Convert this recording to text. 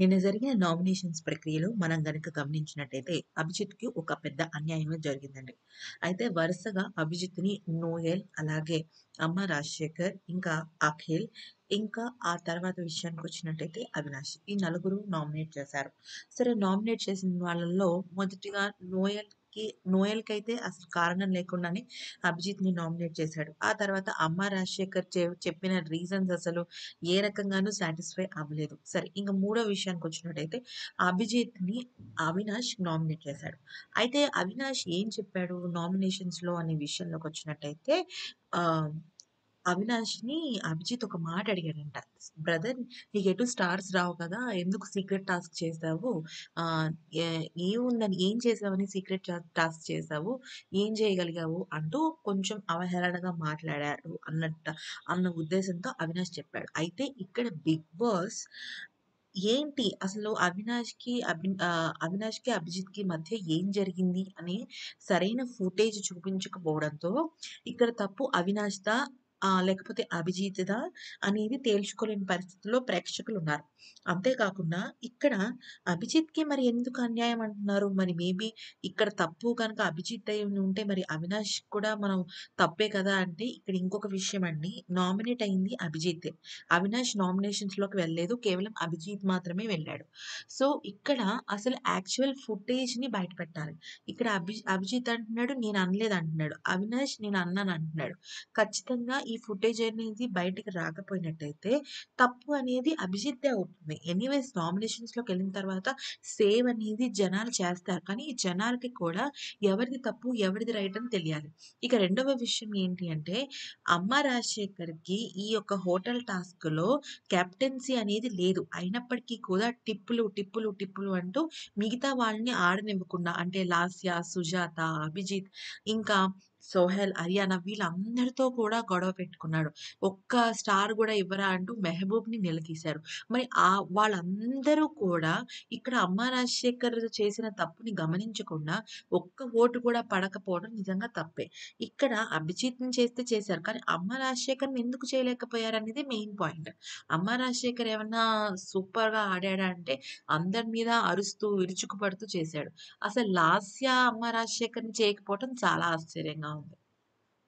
నిన్న జరిగిన నామినేషన్స్ ప్రక్రియలో మనం గనక గమనించినట్టయితే అభిజిత్ కి ఒక పెద్ద అన్యాయమే జరిగిందండి అయితే వరుసగా అభిజిత్ ని నోయల్ అలాగే అమ్మ రాజశేఖర్ ఇంకా అఖిల్ ఇంకా ఆ తర్వాత విషయానికి వచ్చినట్టయితే అవినాష్ ఈ నలుగురు నామినేట్ చేశారు సరే నామినేట్ చేసిన వాళ్ళల్లో మొదటిగా నోయల్ కి నోయల్కి అయితే అసలు కారణం లేకుండానే అభిజిత్ని నామినేట్ చేశాడు ఆ తర్వాత అమ్మ రాజశేఖర్ చెప్పిన రీజన్స్ అసలు ఏ రకంగానూ సాటిస్ఫై అవ్వలేదు సరే ఇంకా మూడో విషయానికి వచ్చినట్టయితే అభిజిత్ని అవినాష్ నామినేట్ చేశాడు అయితే అవినాష్ ఏం చెప్పాడు నామినేషన్స్లో అనే విషయంలోకి వచ్చినట్టయితే అవినాష్‌ని అభిజిత్ ఒక మాట అడిగాడంట. "బ్రదర్ నీకు ఎటు స్టార్స్ రావు కదా! ఎందుకు సీక్రెట్ టాస్క్ చేసావు? ఆహ్, ఏముందని ఏం చేసావని సీక్రెట్ టాస్క్ చేసావు? ఏం చేయగలిగావు?" అంటూ కొంచెం అవహేళనగా మాట్లాడాడు అన్నట్ట అన్న ఉద్దేశంతో అవినాష్ చెప్పాడు. అయితే ఇక్కడ బిగ్ బాస్ ఏంటి అసలు అవినాష్‌కి అవినాష్ కి అవినాష్‌కి, అభిజిత్‌కి మధ్య ఏం జరిగింది అనే సరైన ఫుటేజ్ చూపించకపోవడంతో ఇక్కడ తప్పు అవినాష్ దా లేకపోతే దా అనేది తేల్చుకోలేని పరిస్థితుల్లో ప్రేక్షకులు ఉన్నారు అంతేకాకుండా ఇక్కడ అభిజిత్కి మరి ఎందుకు అన్యాయం అంటున్నారు మరి మేబీ ఇక్కడ తప్పు కనుక అభిజిత్ అయి ఉంటే మరి అవినాష్ కూడా మనం తప్పే కదా అంటే ఇక్కడ ఇంకొక విషయం అండి నామినేట్ అయింది అభిజిత్ అవినాష్ నామినేషన్స్లోకి వెళ్ళలేదు కేవలం అభిజిత్ మాత్రమే వెళ్ళాడు సో ఇక్కడ అసలు యాక్చువల్ ఫుటేజ్ని బయట పెట్టాలి ఇక్కడ అభి అభిజిత్ అంటున్నాడు నేను అనలేదు అంటున్నాడు అవినాష్ నేను అన్నాను అంటున్నాడు ఖచ్చితంగా ఈ ఫుటేజ్ అనేది బయటికి రాకపోయినట్టయితే తప్పు అనేది అభిజిత్తే అవుతుంది ఎనీవేస్ నామినేషన్స్లోకి వెళ్ళిన తర్వాత సేవ్ అనేది జనాలు చేస్తారు కానీ ఈ జనాలకి కూడా ఎవరిది తప్పు ఎవరిది రైట్ అని తెలియాలి ఇక రెండవ విషయం ఏంటి అంటే అమ్మ రాజశేఖర్కి ఈ యొక్క హోటల్ టాస్క్లో కెప్టెన్సీ అనేది లేదు అయినప్పటికీ కూడా టిప్పులు టిప్పులు టిప్పులు అంటూ మిగతా వాళ్ళని ఆడనివ్వకుండా అంటే లాస్య సుజాత అభిజిత్ ఇంకా సోహెల్ హర్యానా వీళ్ళందరితో కూడా గొడవ పెట్టుకున్నాడు ఒక్క స్టార్ కూడా ఇవ్వరా అంటూ మెహబూబ్ ని నిలదీశారు మరి ఆ వాళ్ళందరూ కూడా ఇక్కడ అమ్మా రాజశేఖర్ చేసిన తప్పుని గమనించకుండా ఒక్క ఓటు కూడా పడకపోవడం నిజంగా తప్పే ఇక్కడ అభిజిత్ని చేస్తే చేశారు కానీ అమ్మ రాజశేఖర్ని ఎందుకు చేయలేకపోయారు అనేది మెయిన్ పాయింట్ అమ్మ రాజశేఖర్ ఏమన్నా గా ఆడాడా అంటే అందరి మీద అరుస్తూ విరుచుకుపడుతూ చేశాడు అసలు లాస్య అమ్మ రాజశేఖర్ని చేయకపోవడం చాలా ఆశ్చర్యంగా um